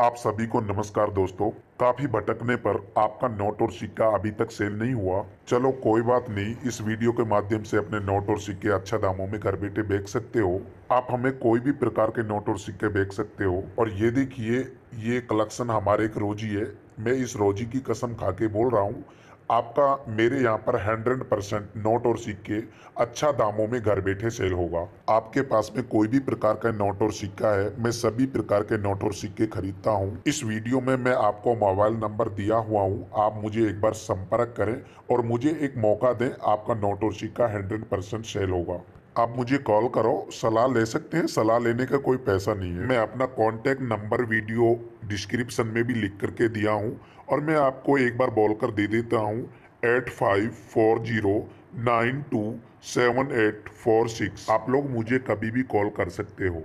आप सभी को नमस्कार दोस्तों काफी भटकने पर आपका नोट और सिक्का अभी तक सेल नहीं हुआ चलो कोई बात नहीं इस वीडियो के माध्यम से अपने नोट और सिक्के अच्छा दामों में घर बैठे बेच सकते हो आप हमें कोई भी प्रकार के नोट और सिक्के बेच सकते हो और ये देखिए ये कलेक्शन हमारे एक रोजी है मैं इस रोजी की कसम खा के बोल रहा हूँ आपका मेरे यहाँ पर हंड्रेड परसेंट नोट और सिक्के अच्छा दामों में घर बैठे सेल होगा आपके पास में कोई भी प्रकार का नोट और सिक्का है मैं सभी प्रकार के नोट और सिक्के खरीदता हूँ इस वीडियो में मैं आपको मोबाइल नंबर दिया हुआ हूँ आप मुझे एक बार संपर्क करें और मुझे एक मौका दें आपका नोट और सिक्का हंड्रेड परसेंट सेल होगा आप मुझे कॉल करो सलाह ले सकते हैं सलाह लेने का कोई पैसा नहीं है मैं अपना कॉन्टेक्ट नंबर वीडियो डिस्क्रिप्शन में भी लिख करके दिया हूँ और मैं आपको एक बार बोल कर दे देता हूँ eight five four zero nine two seven eight four six आप लोग मुझे कभी भी कॉल कर सकते हो